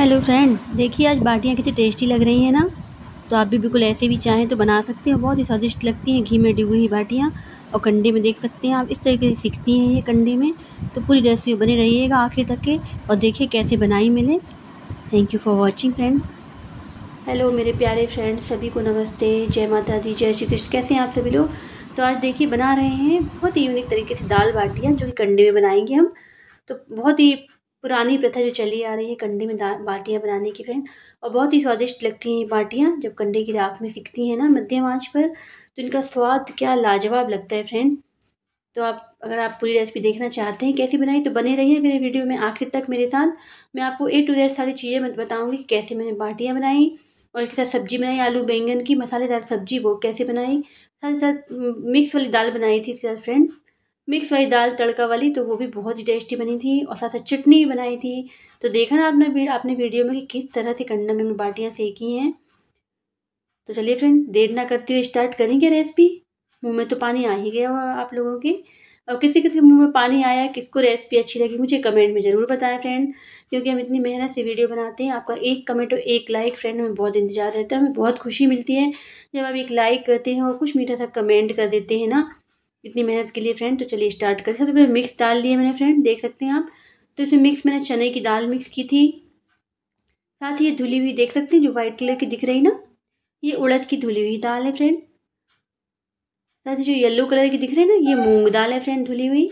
hello friend देखिए आज बाटियाँ कितनी टेस्टी लग रही हैं ना तो आप भी बिल्कुल ऐसे भी चाहें तो बना सकते हैं बहुत ही स्वादिष्ट लगती हैं घी में डुबी हुई बाटियाँ और कंडे में देख सकते हैं आप इस तरीके से सीखती हैं ये कंडे में तो पूरी रेसिपी बने रहिएगा आखिर तक के और देखिए कैसे बनाई मैंने thank you for watching friend hello मेरे प्यारे फ्रेंड सभी को नमस्ते जय माता दी जय श्री कृष्ण कैसे हैं आप सभी लोग तो आज देखिए बना रहे हैं बहुत ही यूनिक तरीके से दाल बाटियाँ जो कि कंडे में बनाएंगे हम तो बहुत ही पुरानी प्रथा जो चली आ रही है कंडे में बाटियाँ बनाने की फ्रेंड और बहुत ही स्वादिष्ट लगती हैं ये बाटियाँ जब कंडे की राख में सीखती हैं ना मध्यम आँच पर तो इनका स्वाद क्या लाजवाब लगता है फ्रेंड तो आप अगर आप पूरी रेसिपी देखना चाहते हैं कैसी बनाई तो बने रहिए मेरे वीडियो में आखिर तक मेरे साथ मैं आपको ए टू जेड सारी चीज़ें बताऊँगी कि कैसे मैंने बाटियाँ बनाई और इसके साथ सब्जी बनाई आलू बैंगन की मसालेदार सब्जी वो कैसे बनाई साथ ही साथ मिक्स वाली दाल बनाई थी इसके साथ फ्रेंड मिक्स वाली दाल तड़का वाली तो वो भी बहुत ही टेस्टी बनी थी और साथ साथ चटनी भी बनाई थी तो देखा ना आपने आपने वीडियो में कि किस तरह से कंडम में बाटियाँ सेकी हैं तो चलिए फ्रेंड देर ना करते हुए स्टार्ट करेंगे रेसिपी मुँह में तो पानी आ ही गया आप लोगों के और किसी किसी के मुँह में पानी आया किसको रेसिपी अच्छी लगी मुझे कमेंट में ज़रूर बताएं फ्रेंड क्योंकि हम इतनी मेहनत से वीडियो बनाते हैं आपका एक कमेंट और एक लाइक फ्रेंड हमें बहुत इंतजार रहता है हमें बहुत खुशी मिलती है जब आप एक लाइक करते हैं और कुछ मीठा सा कमेंट कर देते हैं ना इतनी मेहनत के लिए फ्रेंड तो चलिए स्टार्ट कर सकते मिक्स डाल लिए मैंने फ्रेंड देख सकते हैं आप तो इसमें मिक्स मैंने चने की दाल मिक्स की थी साथ ही ये धुली हुई देख सकते हैं जो वाइट कलर की दिख रही ना ये उड़द की धुली हुई दाल है फ्रेंड साथ ही जो येलो कलर की दिख रही है ना ये मूंग दाल है फ्रेंड धुली हुई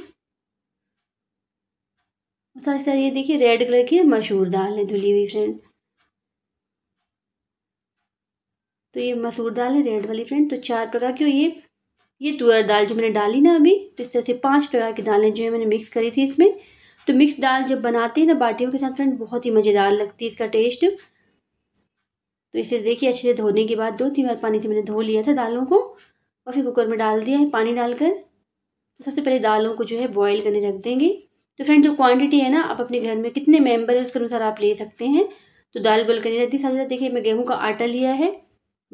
साथ ही साथ ये देखिए रेड कलर की मसूर दाल है धुली हुई फ्रेंड तो ये मसूर दाल है रेड वाली फ्रेंड तो चार प्रकार की ये ये तुअर दाल जो मैंने डाली ना अभी तो इस तरह से पांच प्रकार की दालें जो है मैंने मिक्स करी थी इसमें तो मिक्स दाल जब बनाते हैं ना बाटियों के साथ फ्रेंड बहुत ही मज़ेदार लगती है इसका टेस्ट तो इसे देखिए अच्छे से धोने के बाद दो तीन बार पानी से मैंने धो लिया था दालों को और फिर कुकर में डाल दिया है पानी डालकर तो सबसे पहले दालों को जो है बॉयल करने रख देंगे तो फ्रेंड जो क्वांटिटी है ना आप अपने घर में कितने मेंबर हैं उसके अनुसार आप ले सकते हैं तो दाल बॉयल करने रहती साथ ही साथ देखिए मैं गेहूँ का आटा लिया है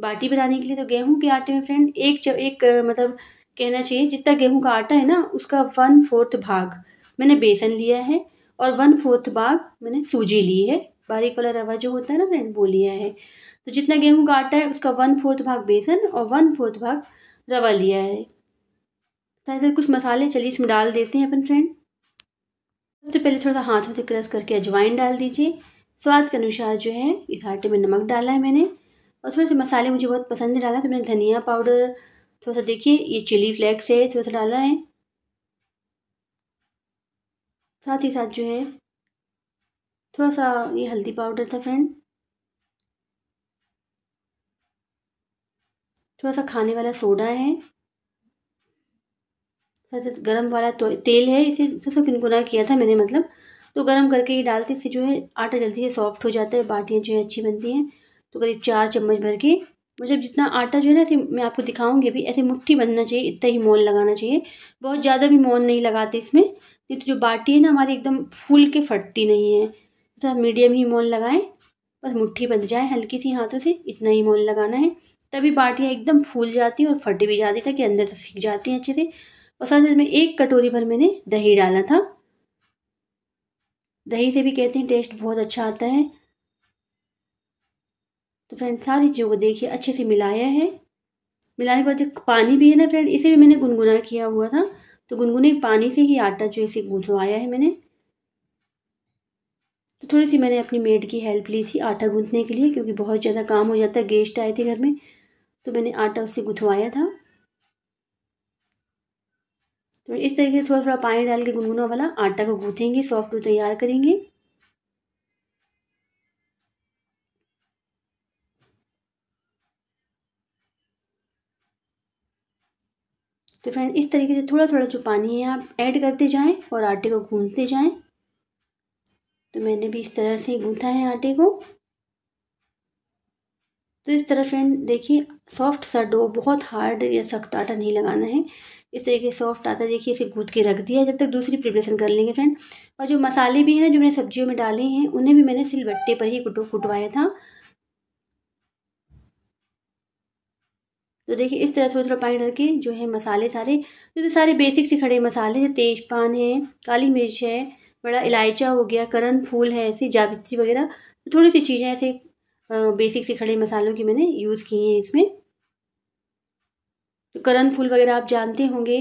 बाटी बनाने के लिए तो गेहूं के आटे में फ्रेंड एक च, एक मतलब कहना चाहिए जितना गेहूं का आटा है ना उसका वन फोर्थ भाग मैंने बेसन लिया है और वन फोर्थ भाग मैंने सूजी ली है बारीक वाला रवा जो होता है ना फ्रेंड वो लिया है तो जितना गेहूं का आटा है उसका वन फोर्थ भाग बेसन और वन फोर्थ भाग रवा लिया है तो ऐसे कुछ मसाले चलिए इसमें डाल देते हैं अपन फ्रेंड सबसे पहले थोड़ा सा हाथों से क्रश करके अजवाइन डाल दीजिए स्वाद के अनुसार जो है इस आटे में नमक डाला है मैंने और थोड़े से मसाले मुझे बहुत पसंद है डाला तो मैंने धनिया पाउडर थोड़ा सा देखिए ये चिली फ्लेक्स है थोड़ा सा डाला है साथ ही साथ जो है थोड़ा सा ये हल्दी पाउडर था फ्रेंड थोड़ा सा खाने वाला सोडा है साथ गर्म वाला तो, तेल है इसे थोड़ा सा गुनगुना किया था मैंने मतलब तो गर्म करके ये डालते इससे जो है आटा जल्दी से सॉफ्ट हो जाता है बाटियाँ जो है अच्छी बनती हैं तो करीब चार चम्मच भर के मतलब जितना आटा जो है ना ऐसे मैं आपको दिखाऊंगी अभी ऐसे मुट्ठी बनना चाहिए इतना ही मोल लगाना चाहिए बहुत ज़्यादा भी मोल नहीं लगाते इसमें नहीं तो जो बाटी है ना हमारी एकदम फूल के फटती नहीं है तो मीडियम ही मोल लगाएं बस मुट्ठी बन जाए हल्की सी हाथों से इतना ही मोल लगाना है तभी बाटियाँ एकदम फूल जाती हैं और फट भी जाती ताकि अंदर से सीख जाती हैं अच्छे से और साथ में एक कटोरी भर मैंने दही डाला था दही से भी कहते हैं टेस्ट बहुत अच्छा आता है तो फ्रेंड सारी चीज़ों को देखिए अच्छे से मिलाया है मिलाने के बाद जो पानी भी है ना फ्रेंड इसे भी मैंने गुनगुना किया हुआ था तो गुनगुने पानी से ही आटा जो इसे गूंथवाया है मैंने तो थोड़ी सी मैंने अपनी मेड की हेल्प ली थी आटा गूंथने के लिए क्योंकि बहुत ज़्यादा काम हो जाता है गेस्ट आए थे घर में तो मैंने आटा उससे गुथवाया था तो इस तरीके से थोड़ा थोड़ा पानी डाल के गुनगुना वाला आटा को गूँथेंगे सॉफ्ट तैयार करेंगे तो फ्रेंड इस तरीके से थोड़ा थोड़ा जो पानी है आप ऐड करते जाएं और आटे को गूंथते जाएं तो मैंने भी इस तरह से गूंथा है आटे को तो इस तरह फ्रेंड देखिए सॉफ्ट सा डो बहुत हार्ड या सख्त आटा नहीं लगाना है इस तरीके से सॉफ्ट आटा देखिए इसे गूंथ के रख दिया जब तक दूसरी प्रिपरेशन कर लेंगे फ्रेंड और जो मसाले भी हैं ना जो मैंने सब्जियों में डाले हैं उन्हें भी मैंने सिलबट्टे पर ही कुटो कुटवाया था तो देखिए इस तरह थोड़ा थोड़ा पानी डाल के जो है मसाले सारे तो सारे बेसिक से खड़े मसाले जैसे तेज पान है काली मिर्च है बड़ा इलायचा हो गया करण फूल है ऐसे जावित्री वगैरह तो थोड़ी सी चीज़ें ऐसे बेसिक से खड़े मसालों की मैंने यूज़ की हैं इसमें तो करण फूल वगैरह आप जानते होंगे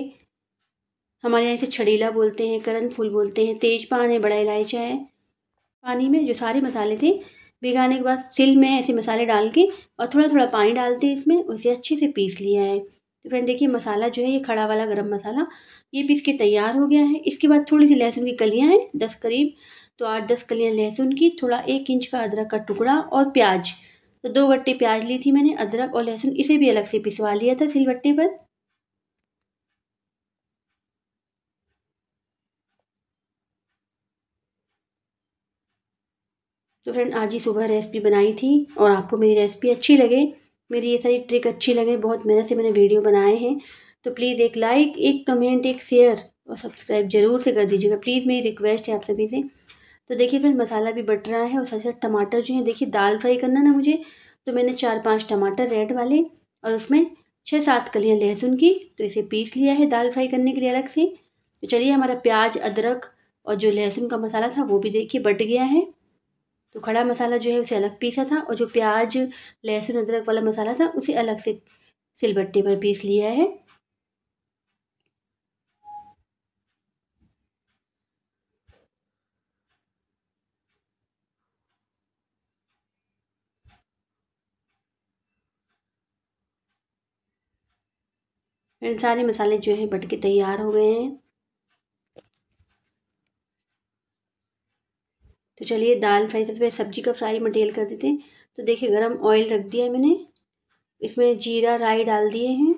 हमारे यहाँ इसे छड़ीला बोलते हैं करण फूल बोलते हैं तेज पान है बड़ा इलायचा है पानी में जो सारे मसाले थे भिगाने के बाद सिल में ऐसे मसाले डाल के और थोड़ा थोड़ा पानी डालते हैं इसमें उसे अच्छे से पीस लिया है तो फ्रेंड देखिए मसाला जो है ये खड़ा वाला गरम मसाला ये पीस के तैयार हो गया है इसके बाद थोड़ी सी लहसुन की कलियाँ हैं दस करीब तो आठ दस कलियाँ लहसुन की थोड़ा एक इंच का अदरक का टुकड़ा और प्याज तो दो गट्टे प्याज ली थी मैंने अदरक और लहसुन इसे भी अलग से पिसवा लिया था सिलबट्टे पर फ्रेंड आज ही सुबह रेसिपी बनाई थी और आपको मेरी रेसिपी अच्छी लगे मेरी ये सारी ट्रिक अच्छी लगे बहुत मेहनत से मैंने वीडियो बनाए हैं तो प्लीज़ एक लाइक एक कमेंट एक शेयर और सब्सक्राइब जरूर से कर दीजिएगा प्लीज़ मेरी रिक्वेस्ट है आप सभी से तो देखिए फिर मसाला भी बट रहा है और साथ साथ टमाटर जो है देखिए दाल फ्राई करना ना मुझे तो मैंने चार पाँच टमाटर रेड वाले और उसमें छः सात कलियाँ लहसुन की तो इसे पीस लिया है दाल फ्राई करने के लिए अलग से तो चलिए हमारा प्याज अदरक और जो लहसुन का मसाला था वो भी देखिए बट गया है तो खड़ा मसाला जो है उसे अलग पीसा था और जो प्याज लहसुन अदरक वाला मसाला था उसे अलग से सिलबट्टे पर पीस लिया है सारे मसाले जो है बट के तैयार हो गए हैं तो चलिए दाल फ्राई सबसे पहले सब्जी का फ्राई मटेरियल कर देते हैं तो देखिए गरम ऑयल रख दिया है मैंने इसमें जीरा राई डाल दिए हैं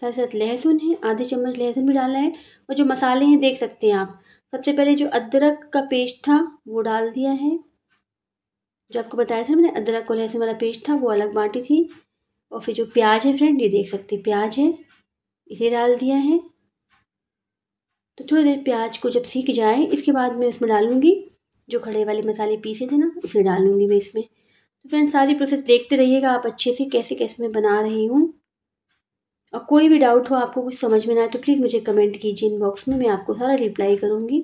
साथ साथ लहसुन है आधे चम्मच लहसुन भी डाला है और जो मसाले हैं देख सकते हैं आप सबसे पहले जो अदरक का पेस्ट था वो डाल दिया है जो आपको बताया था मैंने अदरक और लहसुन वाला पेस्ट था वो अलग बाटी थी और फिर जो प्याज है फ्रेंड ये देख सकते हैं प्याज है इसे डाल दिया है तो थोड़ी देर प्याज को जब सीख जाए इसके बाद मैं इसमें डालूँगी जो खड़े वाले मसाले पीसे थे ना उसे डालूँगी मैं इसमें तो फ्रेंड सारी प्रोसेस देखते रहिएगा आप अच्छे से कैसे कैसे मैं बना रही हूँ और कोई भी डाउट हो आपको कुछ समझ में ना आए तो प्लीज़ मुझे कमेंट कीजिए इनबॉक्स में मैं आपको सारा रिप्लाई करूँगी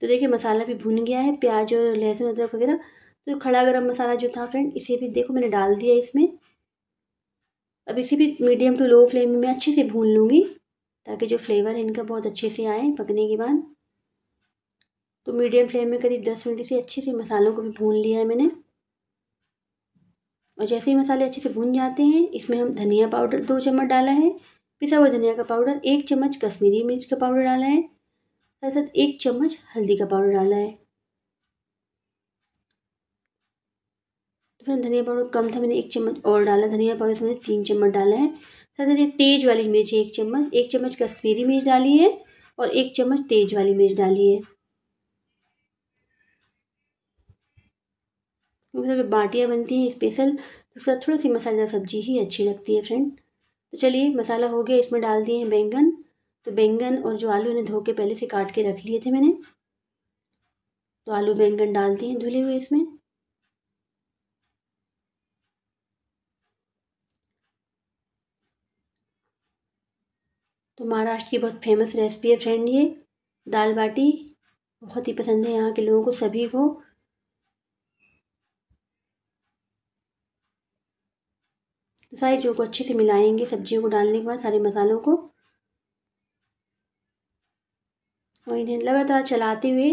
तो देखिए मसाला भी भुन गया है प्याज और लहसुन अदरक वगैरह तो खड़ा गरम मसाला जो था फ्रेंड इसे भी देखो मैंने डाल दिया इसमें अब इसे भी मीडियम टू लो फ्लेम में मैं अच्छे से भून लूँगी ताकि जो फ्लेवर है इनका बहुत अच्छे से आए पकने के बाद तो मीडियम फ्लेम में करीब दस मिनट से अच्छे से मसालों को भी भून लिया है मैंने और जैसे ही मसाले अच्छे से भून जाते हैं इसमें हम धनिया पाउडर दो चम्मच डाला है पिसा हुआ धनिया का पाउडर एक चम्मच कश्मीरी मिर्च का पाउडर डाला है साथ साथ एक चम्मच हल्दी का पाउडर डाला है फ्रेंड धनिया पाउडर कम था मैंने एक चम्मच और डाला धनिया पाउडर इसमें तीन चम्मच डाला है साथ ही तेज वाली मिर्च है एक चम्मच एक चम्मच कश्मीरी मिर्च डाली है और एक चम्मच तेज वाली मिर्च डाली है मतलब बाटियाँ बनती हैं स्पेशल तो साथ थोड़ी सी मसालेदार सब्जी ही अच्छी लगती है फ्रेंड तो चलिए मसाला हो गया इसमें डाल दिए हैं बैंगन तो बैंगन और जो आलू इन्हें धो के पहले से काट के रख लिए थे मैंने तो आलू बैंगन डालती हैं धुले हुए इसमें तो महाराष्ट्र की बहुत फेमस रेसिपी है फ्रेंड ये दाल बाटी बहुत ही पसंद है यहाँ के लोगों को सभी को तो सारी जो को अच्छे से मिलाएंगे सब्जियों को डालने के बाद सारे मसालों को और इन्हें लगातार चलाते हुए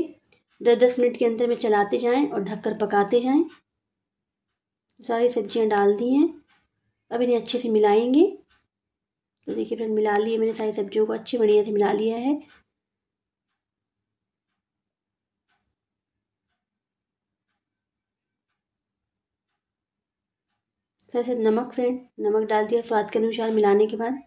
दस दस मिनट के अंदर में चलाते जाएं और ढककर पकाते जाएं सारी सब्जियां डाल दी हैं अब इन्हें अच्छे से मिलाएंगे तो देखिए फ्रेंड मिला लिए मैंने सारी सब्जियों को अच्छी बढ़िया से मिला लिया है थोड़ा सा नमक फ्रेंड नमक डाल दिया स्वाद के अनुसार मिलाने के बाद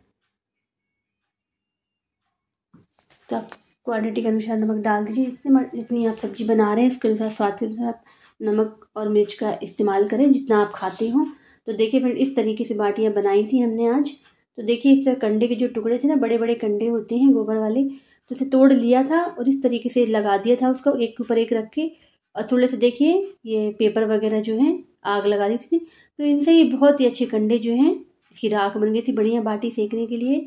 तो आप क्वांटिटी के अनुसार नमक डाल दीजिए जितने जितनी आप सब्ज़ी बना रहे हैं उसके अनुसार स्वाद के अनुसार आप नमक और मिर्च का इस्तेमाल करें जितना आप खाते हो तो देखिए फ्रेंड इस तरीके से बाटियाँ बनाई थी हमने आज तो देखिए इस कंडे के जो टुकड़े थे ना बड़े बड़े कंडे होते हैं गोबर वाले तो उसे तोड़ लिया था और इस तरीके से लगा दिया था उसको एक के ऊपर एक रख के और थोड़े से देखिए ये पेपर वगैरह जो है आग लगा दी थी तो इनसे ही बहुत ही अच्छे कंडे जो हैं इसकी राख बन गई थी बढ़िया बाटी सेकने के लिए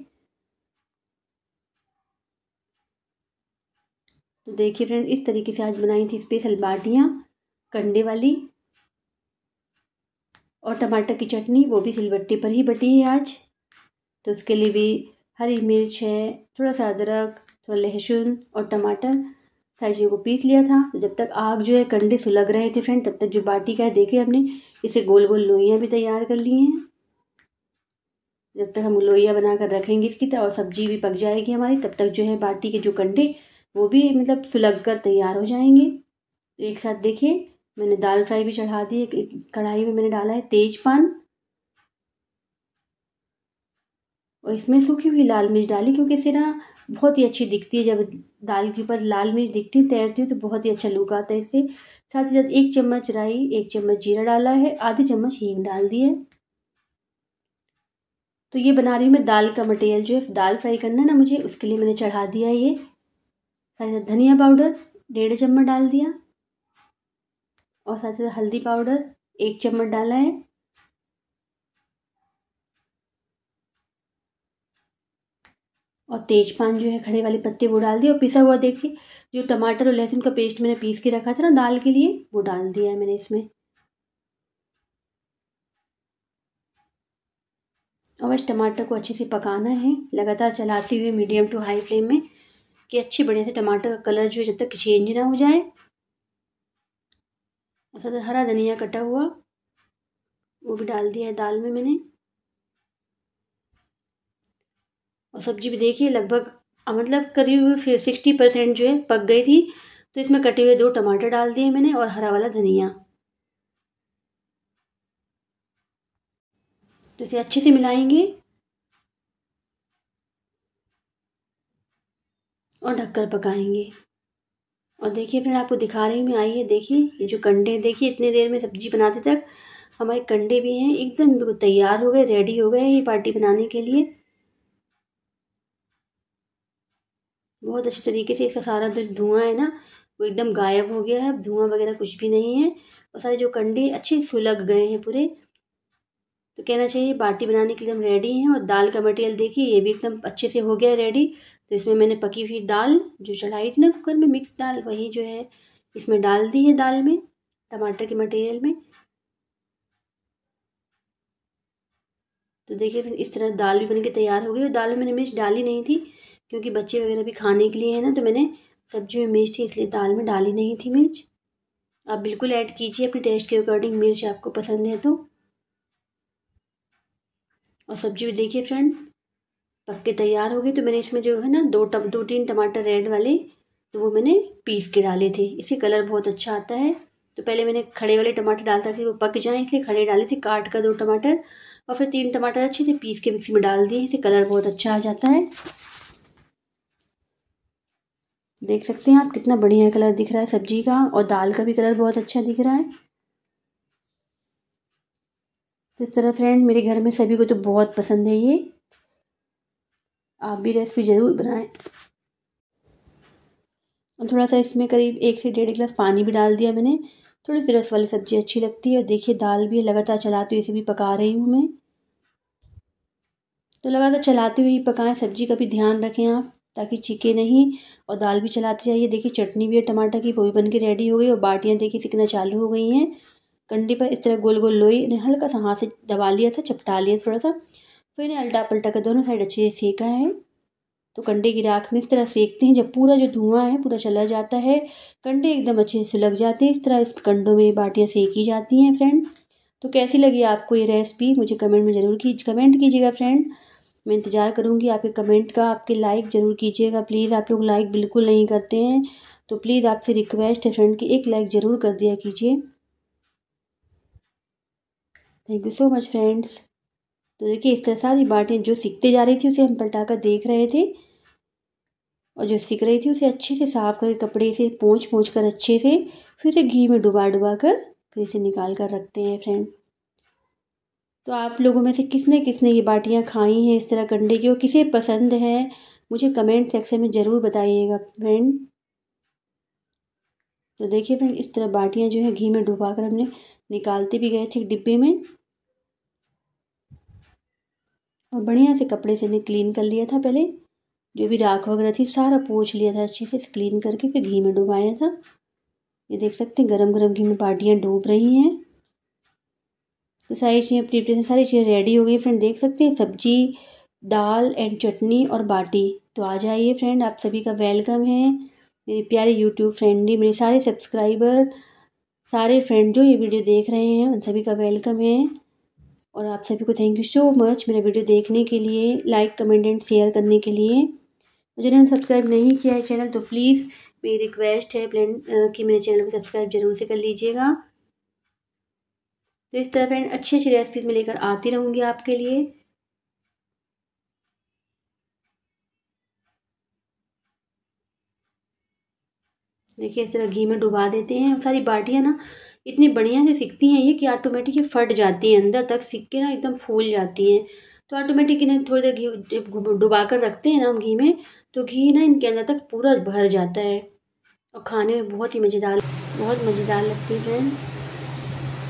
तो देखिए फ्रेंड इस तरीके से आज बनाई थी स्पेशल बाटियाँ कंडे वाली और टमाटर की चटनी वो भी सिलबट्टे पर ही बटी है आज तो उसके लिए भी हरी मिर्च है थोड़ा सा अदरक थोड़ा लहसुन और टमाटर सारी चीज़ों को पीस लिया था तो जब तक आग जो है कंडे सुलग रहे थे फ्रेंड तब तक जो बाटी का है देखे हमने इसे गोल गोल लोइयाँ भी तैयार कर लिए हैं जब तक हम बना बनाकर रखेंगे इसकी तो और सब्जी भी पक जाएगी हमारी तब तक जो है बाटी के जो कंडे वो भी मतलब सुलग कर तैयार हो जाएंगे तो एक साथ देखिए मैंने दाल फ्राई भी चढ़ा दी एक कढ़ाई में मैंने डाला है तेज पान और इसमें सूखी हुई लाल मिर्च डाली क्योंकि इसे ना बहुत ही अच्छी दिखती है जब दाल के ऊपर लाल मिर्च दिखती है तैरती है तो बहुत ही अच्छा लुक आता है इससे साथ ही साथ एक चम्मच राई एक चम्मच जीरा डाला है आधी चम्मच हींग डाल दी है तो ये बना रही हूँ मैं दाल का मटेरियल जो है दाल फ्राई करना है ना मुझे उसके लिए मैंने चढ़ा दिया है ये साथ ही साथ धनिया पाउडर डेढ़ चम्मच डाल दिया और साथ ही साथ हल्दी पाउडर एक चम्मच डाला है और तेजपान जो है खड़े वाले पत्ते वो डाल दिए और पिसा हुआ देखिए जो टमाटर और लहसुन का पेस्ट मैंने पीस के रखा था ना दाल के लिए वो डाल दिया है मैंने इसमें और बस टमाटर को अच्छे से पकाना है लगातार चलाते हुए मीडियम टू हाई फ्लेम में कि अच्छे बढ़िया से टमाटर का कलर जो है जब तक चेंज ना हो जाए और साथ हरा धनिया कटा हुआ वो भी डाल दिया है दाल में मैंने और सब्जी भी देखिए लगभग मतलब करीब सिक्सटी परसेंट जो है पक गई थी तो इसमें कटे हुए दो टमाटर डाल दिए मैंने और हरा वाला धनिया तो इसे अच्छे से मिलाएंगे और ढककर पकाएंगे और देखिए फिर आपको दिखा रही हूँ मैं आइए देखिए ये जो कंडे देखिए इतने देर में सब्जी बनाते तक हमारे कंडे भी हैं एकदम तैयार हो गए रेडी हो गए ये पार्टी बनाने के लिए बहुत अच्छे तरीके से इसका सारा जो धुआँ है ना वो एकदम गायब हो गया है अब वगैरह कुछ भी नहीं है और सारे जो कंडे अच्छे सुलग गए हैं पूरे तो कहना चाहिए बाटी बनाने के लिए हम रेडी हैं और दाल का मटेरियल देखिए ये भी एकदम अच्छे से हो गया है रेडी तो इसमें मैंने पकी हुई दाल जो चढ़ाई थी ना कुकर में मिक्स दाल वही जो है इसमें डाल दी है दाल में टमाटर के मटेरियल में तो देखिए फिर इस तरह दाल भी बन के तैयार हो गई और दाल में मैंने मिर्च डाली नहीं थी क्योंकि बच्चे वगैरह भी खाने के लिए है ना तो मैंने सब्जी में मिर्च थी इसलिए दाल में डाली नहीं थी मिर्च आप बिल्कुल ऐड कीजिए अपने टेस्ट के अकॉर्डिंग मिर्च आपको पसंद है तो और सब्जी भी देखिए फ्रेंड पक के तैयार हो गई तो मैंने इसमें जो है ना दो टम दो तीन टमाटर रेड वाले तो वो मैंने पीस के डाले थे इससे कलर बहुत अच्छा आता है तो पहले मैंने खड़े वाले टमाटर डालता था कि वो पक जाएँ इसलिए खड़े डाले थे काट का दो टमाटर और फिर तीन टमाटर अच्छे से पीस के मिक्सी में डाल दिए इसे कलर बहुत अच्छा आ जाता है देख सकते हैं आप कितना बढ़िया कलर दिख रहा है सब्जी का और दाल का भी कलर बहुत अच्छा दिख रहा है इस तरह फ्रेंड मेरे घर में सभी को तो बहुत पसंद है ये आप भी रेसिपी ज़रूर बनाएं और थोड़ा सा इसमें करीब एक से डेढ़ गिलास पानी भी डाल दिया मैंने थोड़ी सी रस वाली सब्ज़ी अच्छी लगती है और देखिए दाल भी लगातार चलाते हुए इसे भी पका रही हूँ मैं तो लगातार चलाते हुए पकाएं सब्ज़ी का भी ध्यान रखें आप ताकि चिके नहीं और दाल भी चलाते जाइए देखिए चटनी भी है टमाटर की वो भी बन के रेडी हो गई और बाटियाँ देखिए सीखना चालू हो गई हैं कंडी पर इस तरह गोल गोल लोई ने हल्का सा हाथ से दबा लिया था चपटा लिया थोड़ा सा फिर इन्हें अल्टा पलटा कर दोनों साइड अच्छे से सेका है तो कंडे की राख में इस तरह सेकते हैं जब पूरा जो धुआं है पूरा चला जाता है कंडे एकदम अच्छे से लग जाते हैं इस तरह इस कंडों में बाटियाँ सेकी जाती हैं फ्रेंड तो कैसी लगी आपको ये रेसिपी मुझे कमेंट में ज़रूर की कमेंट कीजिएगा फ्रेंड मैं इंतज़ार करूँगी आपके कमेंट का आपके लाइक ज़रूर कीजिएगा प्लीज़ आप लोग लाइक बिल्कुल नहीं करते हैं तो प्लीज़ आपसे रिक्वेस्ट है फ्रेंड की एक लाइक ज़रूर कर दिया कीजिए thank you so much friends तो देखिए इस तरह सारी बातें जो सीखते जा रही थी उसे हम पलटा कर देख रहे थे और जो सीख रही थी उसे अच्छे से साफ़ करके कपड़े से पोंछ पोंछ कर अच्छे से फिर से घी में डुबा डुबा कर फिर इसे निकाल कर रखते हैं फ्रेंड तो आप लोगों में से किसने किसने ये बाटियाँ खाई हैं इस तरह कंडे की और किसे पसंद है मुझे कमेंट सेक्शन में ज़रूर बताइएगा फ्रेंड तो देखिए फ्रेंड इस तरह बाटियाँ जो है घी में डुबा कर हमने निकालते भी गए थे डिब्बे में और बढ़िया से कपड़े से ने क्लीन कर लिया था पहले जो भी राख वगैरह थी सारा पोछ लिया था अच्छे से क्लीन करके फिर घी में डुबाया था ये देख सकते हैं गरम गरम घी में बाटियाँ डूब रही हैं तो सारी चीज़ें प्रिपरेशन सारी चीज़ें रेडी हो गई फ्रेंड देख सकते हैं सब्जी दाल एंड चटनी और बाटी तो आ जाइए फ्रेंड आप सभी का वेलकम है मेरे प्यारे यूट्यूब फ्रेंड मेरे सारे सब्सक्राइबर सारे फ्रेंड जो ये वीडियो देख रहे हैं उन सभी का वेलकम है और आप सभी को थैंक यू सो मच मेरा वीडियो देखने के लिए लाइक कमेंट एंड शेयर करने के लिए जिन्होंने सब्सक्राइब नहीं किया है चैनल तो प्लीज़ मेरी रिक्वेस्ट है प्लान कि मेरे चैनल को सब्सक्राइब जरूर से कर लीजिएगा तो इस तरह फ्रेंड अच्छी अच्छी रेसिपीज में लेकर आती रहूँगी आपके लिए देखिए इस तरह घी में डुबा देते हैं सारी बाटियाँ ना इतनी बढ़िया से सीखती हैं ये कि ऑटोमेटिक ये फट जाती हैं अंदर तक सीख के ना एकदम फूल जाती हैं तो ऑटोमेटिक इन्हें थोड़ी देर घी डुबा कर रखते हैं ना हम घी में तो घी ना इनके अंदर तक पूरा भर जाता है और खाने में बहुत ही मज़ेदार बहुत मज़ेदार लगती है फ्रेंड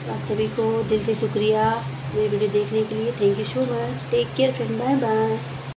आप सभी को दिल से शुक्रिया मेरी वीडियो देखने के लिए thank you so much take care friend bye bye